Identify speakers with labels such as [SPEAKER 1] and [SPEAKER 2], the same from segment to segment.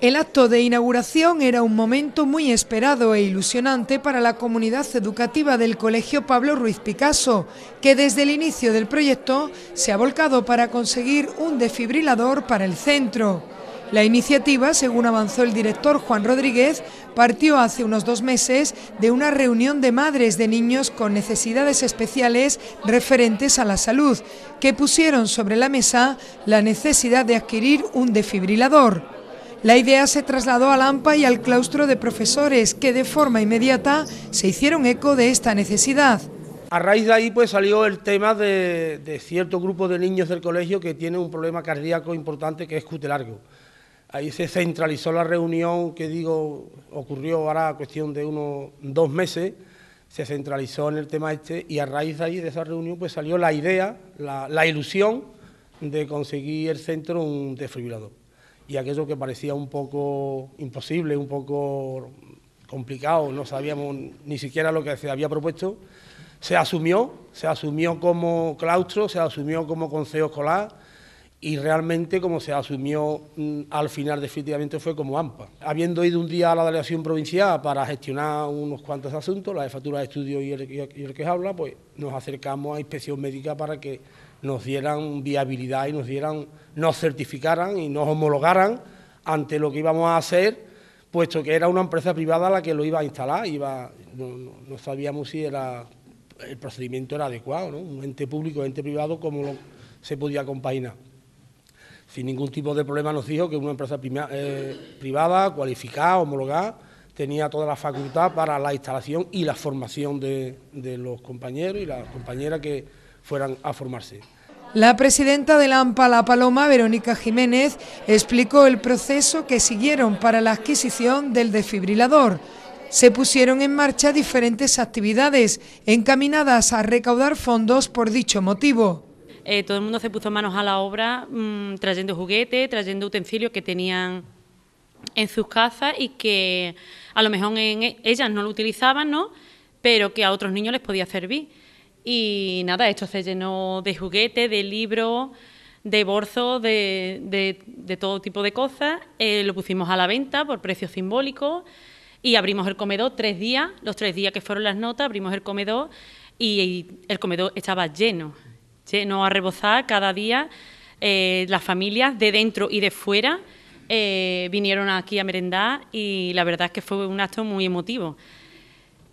[SPEAKER 1] El acto de inauguración era un momento muy esperado e ilusionante para la comunidad educativa del Colegio Pablo Ruiz Picasso, que desde el inicio del proyecto se ha volcado para conseguir un defibrilador para el centro. La iniciativa, según avanzó el director Juan Rodríguez, partió hace unos dos meses de una reunión de madres de niños con necesidades especiales referentes a la salud, que pusieron sobre la mesa la necesidad de adquirir un defibrilador. La idea se trasladó a Lampa y al claustro de profesores, que de forma inmediata se hicieron eco de esta necesidad.
[SPEAKER 2] A raíz de ahí pues salió el tema de, cierto grupo de niños del colegio que tiene un problema cardíaco importante que es cutelargo. Ahí se centralizó la reunión que digo ocurrió ahora cuestión de unos dos meses, se centralizó en el tema este y a raíz de ahí de esa reunión pues salió la idea, la, ilusión de conseguir el centro un desfibrilador y aquello que parecía un poco imposible, un poco complicado, no sabíamos ni siquiera lo que se había propuesto, se asumió, se asumió como claustro, se asumió como consejo escolar y realmente como se asumió mm, al final definitivamente fue como AMPA. Habiendo ido un día a la delegación provincial para gestionar unos cuantos asuntos, la jefatura de estudio y el, que habla, pues nos acercamos a inspección médica para que nos dieran viabilidad y nos dieran, nos certificaran y nos homologaran ante lo que íbamos a hacer, puesto que era una empresa privada la que lo iba a instalar, iba, no, sabíamos si era el procedimiento era adecuado, ¿no? un ente público, un ente privado, cómo se podía acompañar sin ningún tipo de problema nos dijo que una empresa eh, privada, cualificada, homologada, tenía toda la facultad para la instalación y la formación de, los compañeros y las compañeras que fueran a formarse.
[SPEAKER 1] La presidenta de la AMPA La Paloma, Verónica Jiménez, explicó el proceso que siguieron para la adquisición del desfibrilador. Se pusieron en marcha diferentes actividades encaminadas a recaudar fondos por dicho motivo.
[SPEAKER 3] Eh, todo el mundo se puso manos a la obra mm, trayendo juguetes, trayendo utensilios que tenían en sus casas y que a lo mejor en e, ellas no lo utilizaban, pero que a otros niños les podía servir. Y nada, esto se llenó de juguetes, de libros, de bolsos, de, todo tipo de cosas. Eh, lo pusimos a la venta por precio simbólico y abrimos el comedor tres días, los tres días que fueron las notas, abrimos el comedor y el comedor estaba lleno. No a rebozar, cada día eh, las familias de dentro y de fuera eh, vinieron aquí a merendar y la verdad es que fue un acto muy emotivo.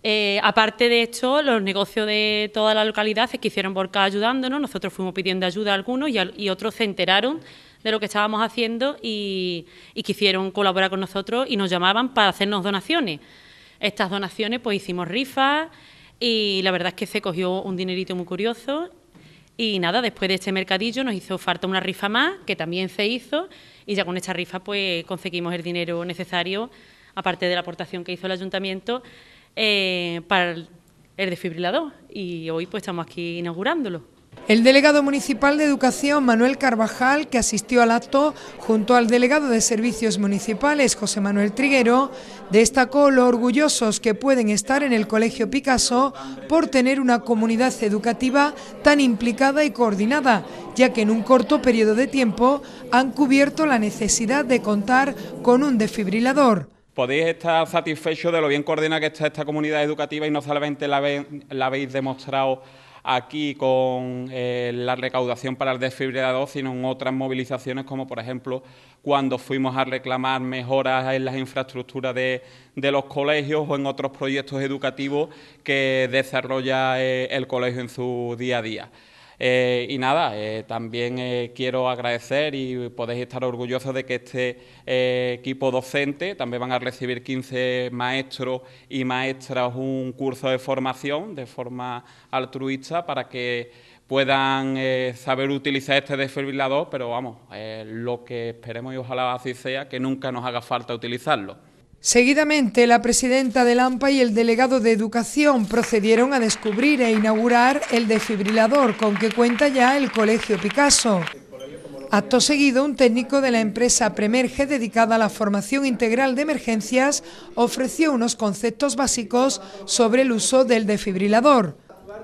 [SPEAKER 3] Eh, aparte de esto, los negocios de toda la localidad se quisieron volcar ayudándonos, nosotros fuimos pidiendo ayuda a algunos y, otros se enteraron de lo que estábamos haciendo y, y, quisieron colaborar con nosotros y nos llamaban para hacernos donaciones. Estas donaciones pues hicimos rifas y la verdad es que se cogió un dinerito muy curioso y nada, después de este mercadillo nos hizo falta una rifa más, que también se hizo, y ya con esta rifa pues conseguimos el dinero necesario, aparte de la aportación que hizo el ayuntamiento, eh, para el desfibrilador. Y hoy pues estamos aquí inaugurándolo.
[SPEAKER 1] El delegado municipal de Educación, Manuel Carvajal, que asistió al acto junto al delegado de Servicios Municipales, José Manuel Triguero, destacó lo orgullosos que pueden estar en el Colegio Picasso por tener una comunidad educativa tan implicada y coordinada, ya que en un corto periodo de tiempo han cubierto la necesidad de contar con un desfibrilador
[SPEAKER 4] podéis estar satisfechos de lo bien coordinada que está esta comunidad educativa y no solamente la, habéis, la habéis demostrado aquí con eh, la recaudación para el desfibrilador, sino en otras movilizaciones como por ejemplo cuando fuimos a reclamar mejoras en las infraestructuras de, los colegios o en otros proyectos educativos que desarrolla eh, el colegio en su día a día. Eh, y nada, eh, también eh, quiero agradecer y podéis estar orgullosos de que este equipo docente también van a recibir 15 maestros y maestras un curso de formación de forma altruista para que puedan saber utilizar este desfibrilador, pero vamos, lo que esperemos y ojalá así sea, que nunca nos haga falta utilizarlo.
[SPEAKER 1] Seguidamente, la presidenta de AMPA y el delegado de Educación procedieron a descubrir e inaugurar el defibrilador con que cuenta ya el Colegio Picasso. Acto seguido, un técnico de la empresa Premerge, dedicada a la formación integral de emergencias, ofreció unos conceptos básicos sobre el uso del defibrilador.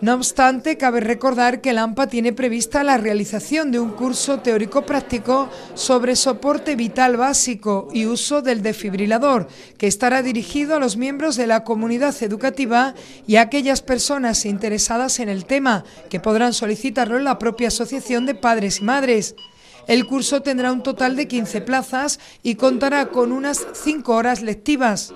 [SPEAKER 1] No obstante, cabe recordar que el AMPA tiene prevista la realización de un curso teórico-práctico sobre soporte vital básico y uso del defibrilador, que estará dirigido a los miembros de la comunidad educativa y a aquellas personas interesadas en el tema, que podrán solicitarlo en la propia Asociación de Padres y Madres. El curso tendrá un total de 15 plazas y contará con unas 5 horas lectivas.